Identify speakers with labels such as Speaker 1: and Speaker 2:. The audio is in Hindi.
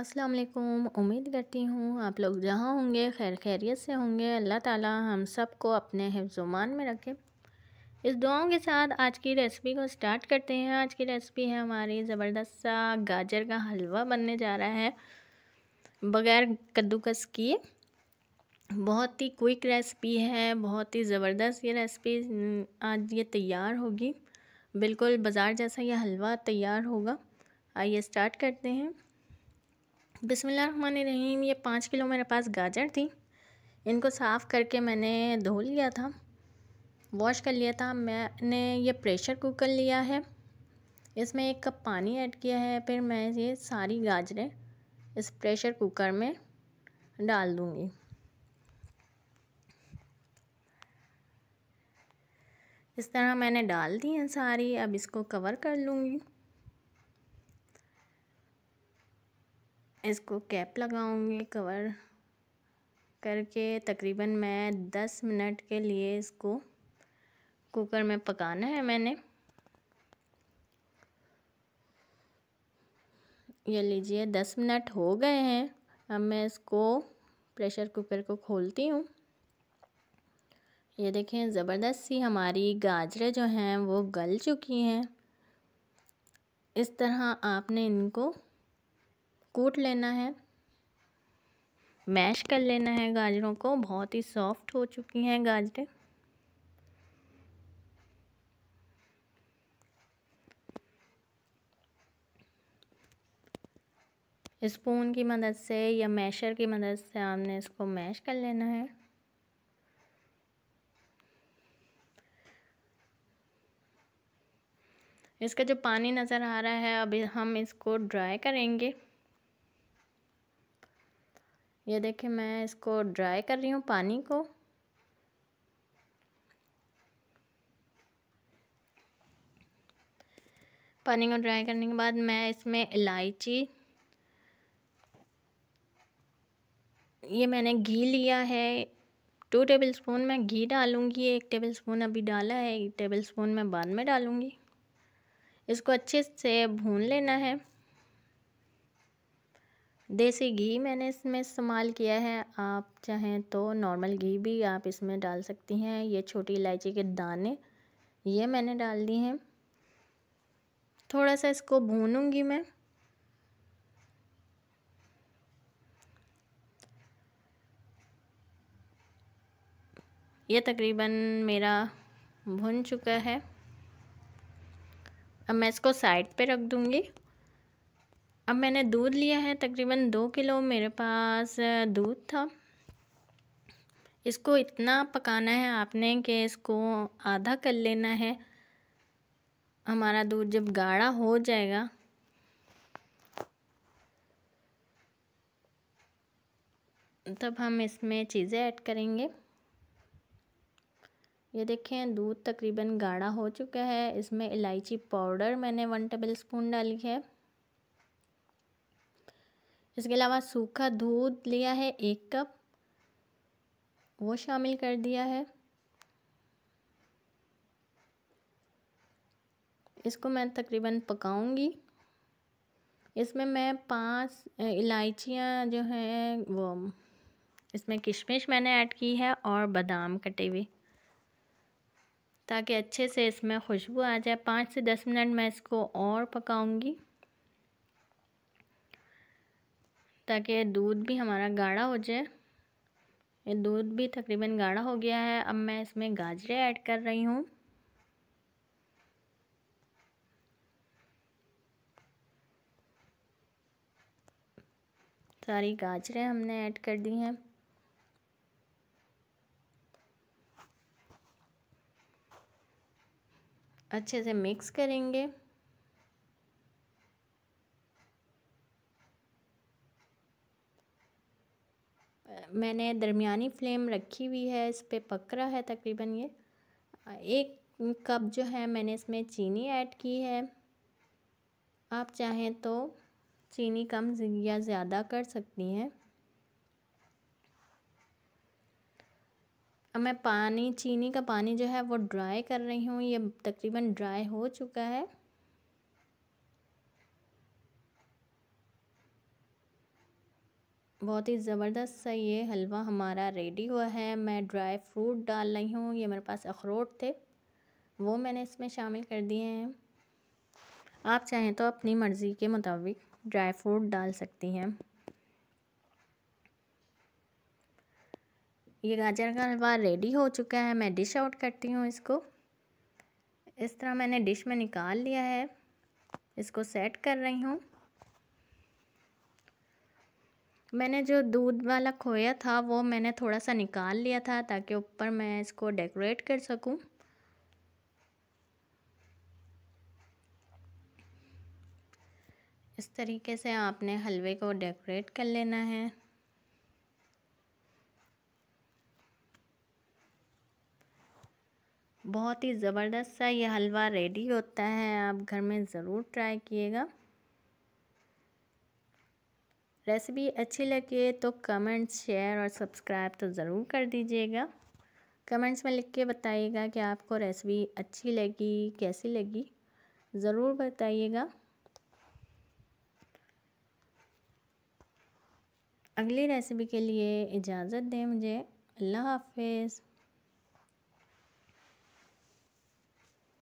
Speaker 1: अस्सलाम वालेकुम उम्मीद करती हूँ आप लोग जहाँ होंगे खैर खैरियत से होंगे अल्लाह ताला हम सब को अपने हिफ्जुमान में रखे इस दुआओं के साथ आज की रेसिपी को स्टार्ट करते हैं आज की रेसिपी है हमारी ज़बरदस्त सा गाजर का हलवा बनने जा रहा है बगैर कद्दूकस किए बहुत ही क्विक रेसिपी है बहुत ही ज़बरदस्त ये रेसिपी आज ये तैयार होगी बिल्कुल बाज़ार जैसा ये हलवा तैयार होगा आइए स्टार्ट करते हैं बिसमीम ये पाँच किलो मेरे पास गाजर थी इनको साफ़ करके मैंने धो लिया था वॉश कर लिया था मैंने ये प्रेशर कुकर लिया है इसमें एक कप पानी ऐड किया है फिर मैं ये सारी गाजरें इस प्रेशर कुकर में डाल दूँगी इस तरह मैंने डाल दी हैं सारी अब इसको कवर कर लूँगी इसको कैप लगाऊंगी कवर करके तकरीबन मैं दस मिनट के लिए इसको कुकर में पकाना है मैंने ये लीजिए दस मिनट हो गए हैं अब मैं इसको प्रेशर कुकर को खोलती हूँ ये देखें ज़बरदस्त सी हमारी गाजरें जो हैं वो गल चुकी हैं इस तरह आपने इनको कूट लेना है मैश कर लेना है गाजरों को बहुत ही सॉफ्ट हो चुकी हैं गाजरें स्पून की मदद से या मैशर की मदद से आपने इसको मैश कर लेना है इसका जो पानी नज़र आ रहा है अभी हम इसको ड्राई करेंगे ये देखें मैं इसको ड्राई कर रही हूँ पानी को पानी को ड्राई करने के बाद मैं इसमें इलायची ये मैंने घी लिया है टू टेबल स्पून मैं घी डालूँगी एक टेबल स्पून अभी डाला है एक टेबल स्पून मैं बाद में डालूँगी इसको अच्छे से भून लेना है देसी घी मैंने इसमें इस्तेमाल किया है आप चाहें तो नॉर्मल घी भी आप इसमें डाल सकती हैं ये छोटी इलायची के दाने ये मैंने डाल दिए हैं थोड़ा सा इसको भूनूंगी मैं ये तकरीबन मेरा भुन चुका है अब मैं इसको साइड पे रख दूँगी अब मैंने दूध लिया है तकरीबन दो किलो मेरे पास दूध था इसको इतना पकाना है आपने कि इसको आधा कर लेना है हमारा दूध जब गाढ़ा हो जाएगा तब हम इसमें चीज़ें ऐड करेंगे ये देखें दूध तकरीबन गाढ़ा हो चुका है इसमें इलायची पाउडर मैंने वन टेबल स्पून डाली है इसके अलावा सूखा दूध लिया है एक कप वो शामिल कर दिया है इसको मैं तकरीबन पकाऊंगी इसमें मैं पांच इलायचियाँ जो हैं वो इसमें किशमिश मैंने ऐड की है और बादाम कटे हुए ताकि अच्छे से इसमें खुशबू आ जाए पाँच से दस मिनट मैं इसको और पकाऊंगी ताकि दूध भी हमारा गाढ़ा हो जाए ये दूध भी तकरीबन गाढ़ा हो गया है अब मैं इसमें गाजरे ऐड कर रही हूँ सारी गाजरें हमने ऐड कर दी हैं अच्छे से मिक्स करेंगे मैंने दरमियानी फ्लेम रखी हुई है इस पर पक रहा है तकरीबन ये एक कप जो है मैंने इसमें चीनी ऐड की है आप चाहें तो चीनी कम या ज़्यादा कर सकती हैं अब मैं पानी चीनी का पानी जो है वो ड्राई कर रही हूँ ये तकरीबन ड्राई हो चुका है बहुत ही ज़बरदस्त सा ये हलवा हमारा रेडी हुआ है मैं ड्राई फ्रूट डाल रही हूँ ये मेरे पास अखरोट थे वो मैंने इसमें शामिल कर दिए हैं आप चाहें तो अपनी मर्ज़ी के मुताबिक ड्राई फ्रूट डाल सकती हैं ये गाजर का हलवा रेडी हो चुका है मैं डिश आउट करती हूँ इसको इस तरह मैंने डिश में निकाल लिया है इसको सेट कर रही हूँ मैंने जो दूध वाला खोया था वो मैंने थोड़ा सा निकाल लिया था ताकि ऊपर मैं इसको डेकोरेट कर सकूं इस तरीके से आपने हलवे को डेकोरेट कर लेना है बहुत ही ज़बरदस्त सा ये हलवा रेडी होता है आप घर में ज़रूर ट्राई किएगा रेसिपी अच्छी लगे तो कमेंट्स शेयर और सब्सक्राइब तो ज़रूर कर दीजिएगा कमेंट्स में लिख के बताइएगा कि आपको रेसिपी अच्छी लगी कैसी लगी ज़रूर बताइएगा अगली रेसिपी के लिए इजाज़त दें मुझे अल्लाह हाफिज़